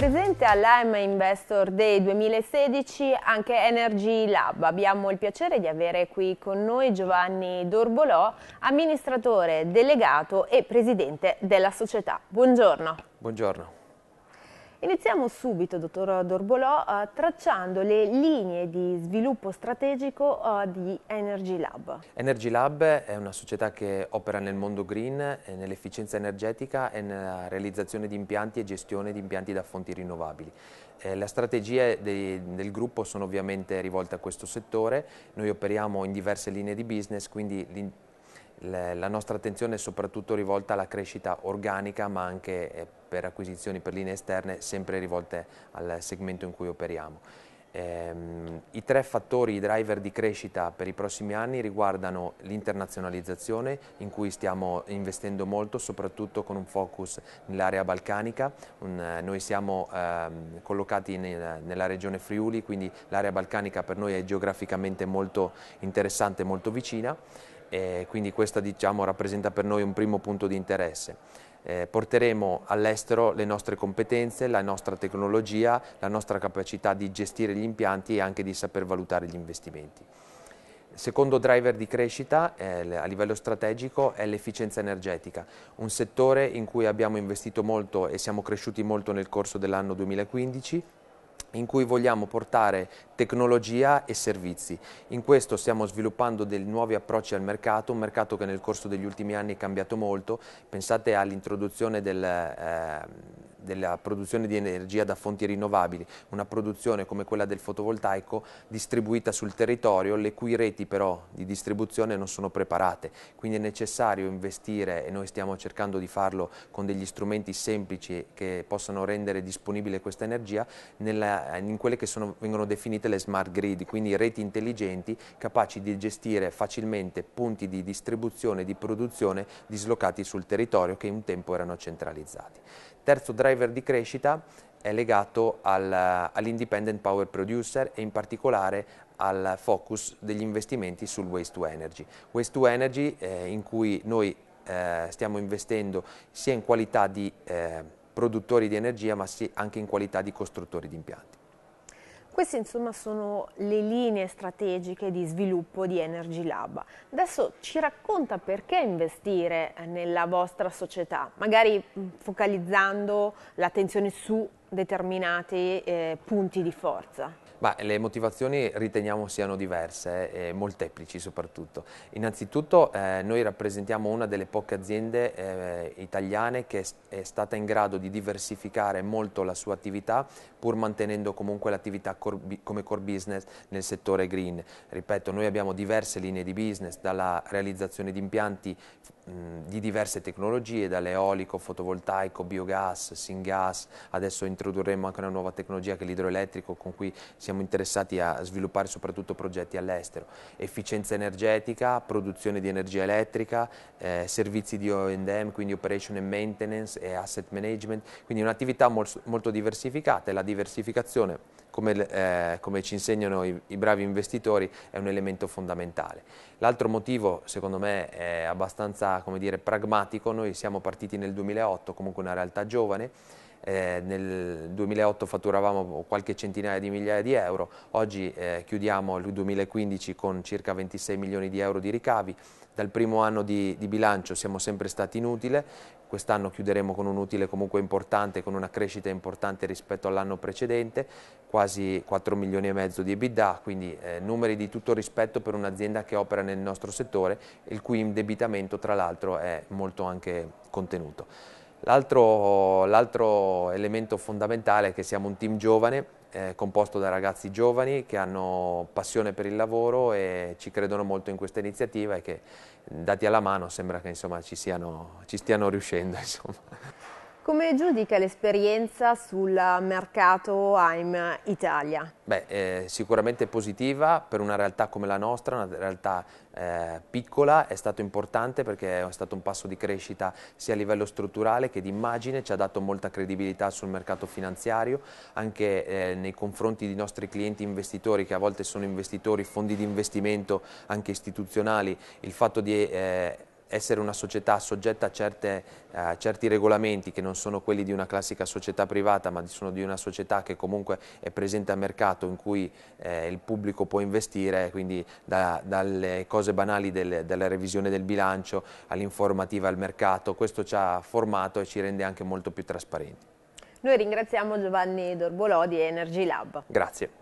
Presente all'AM Investor Day 2016 anche Energy Lab. Abbiamo il piacere di avere qui con noi Giovanni Dorbolò, amministratore delegato e presidente della società. Buongiorno. Buongiorno. Iniziamo subito, dottor Dorbolò, eh, tracciando le linee di sviluppo strategico eh, di Energy Lab. Energy Lab è una società che opera nel mondo green, eh, nell'efficienza energetica e nella realizzazione di impianti e gestione di impianti da fonti rinnovabili. le strategie del gruppo sono ovviamente rivolte a questo settore, noi operiamo in diverse linee di business, quindi la nostra attenzione è soprattutto rivolta alla crescita organica ma anche eh, per acquisizioni per linee esterne sempre rivolte al segmento in cui operiamo. Ehm, I tre fattori, i driver di crescita per i prossimi anni riguardano l'internazionalizzazione in cui stiamo investendo molto soprattutto con un focus nell'area balcanica, eh, noi siamo ehm, collocati nella regione Friuli quindi l'area balcanica per noi è geograficamente molto interessante, e molto vicina e eh, quindi questo diciamo, rappresenta per noi un primo punto di interesse. Eh, porteremo all'estero le nostre competenze, la nostra tecnologia, la nostra capacità di gestire gli impianti e anche di saper valutare gli investimenti. Secondo driver di crescita eh, a livello strategico è l'efficienza energetica, un settore in cui abbiamo investito molto e siamo cresciuti molto nel corso dell'anno 2015 in cui vogliamo portare tecnologia e servizi. In questo stiamo sviluppando dei nuovi approcci al mercato, un mercato che nel corso degli ultimi anni è cambiato molto. Pensate all'introduzione del... Eh, della produzione di energia da fonti rinnovabili, una produzione come quella del fotovoltaico distribuita sul territorio, le cui reti però di distribuzione non sono preparate, quindi è necessario investire e noi stiamo cercando di farlo con degli strumenti semplici che possano rendere disponibile questa energia nella, in quelle che sono, vengono definite le smart grid, quindi reti intelligenti capaci di gestire facilmente punti di distribuzione e di produzione dislocati sul territorio che un tempo erano centralizzati. Terzo drive driver di crescita è legato al, all'independent power producer e in particolare al focus degli investimenti sul waste to energy. Waste to energy eh, in cui noi eh, stiamo investendo sia in qualità di eh, produttori di energia ma anche in qualità di costruttori di impianti. Queste insomma sono le linee strategiche di sviluppo di Energy Lab. Adesso ci racconta perché investire nella vostra società, magari mm, focalizzando l'attenzione su determinati eh, punti di forza. Bah, le motivazioni riteniamo siano diverse eh, e molteplici soprattutto. Innanzitutto eh, noi rappresentiamo una delle poche aziende eh, italiane che è stata in grado di diversificare molto la sua attività pur mantenendo comunque l'attività come core business nel settore green. Ripeto, noi abbiamo diverse linee di business dalla realizzazione di impianti di diverse tecnologie, dall'eolico, fotovoltaico, biogas, syngas, adesso introdurremo anche una nuova tecnologia che è l'idroelettrico con cui si siamo interessati a sviluppare soprattutto progetti all'estero, efficienza energetica, produzione di energia elettrica, eh, servizi di O&M, quindi operation and maintenance e asset management, quindi un'attività molto diversificata e la diversificazione come, eh, come ci insegnano i, i, bravi investitori è un elemento fondamentale. L'altro motivo secondo me è abbastanza dire, pragmatico, noi siamo partiti nel 2008 comunque una realtà giovane eh, nel 2008 fatturavamo qualche centinaia di migliaia di euro, oggi eh, chiudiamo il 2015 con circa 26 milioni di euro di ricavi, dal primo anno di, di bilancio siamo sempre stati inutili, quest'anno chiuderemo con un utile comunque importante, con una crescita importante rispetto all'anno precedente, quasi 4 milioni e mezzo di EBITDA, quindi eh, numeri di tutto rispetto per un'azienda che opera nel nostro settore, il cui indebitamento tra l'altro è molto anche contenuto. L'altro elemento fondamentale è che siamo un team giovane, eh, composto da ragazzi giovani che hanno passione per il lavoro e ci credono molto in questa iniziativa e che dati alla mano sembra che insomma, ci, siano, ci stiano riuscendo. Insomma. Come giudica l'esperienza sul mercato AIM Italia? Beh, eh, sicuramente positiva per una realtà come la nostra, una realtà eh, piccola, è stato importante perché è stato un passo di crescita sia a livello strutturale che di immagine, ci ha dato molta credibilità sul mercato finanziario, anche eh, nei confronti di nostri clienti investitori che a volte sono investitori, fondi di investimento anche istituzionali, il fatto di eh, essere una società soggetta a, certe, a, certi regolamenti che non sono quelli di una classica società privata ma sono di una società che comunque è presente a mercato in cui eh, il pubblico può investire quindi da, dalle cose banali del, della revisione del bilancio all'informativa al mercato questo ci ha formato e ci rende anche molto più trasparenti. Noi ringraziamo Giovanni Dorbolò di Energy Lab. Grazie.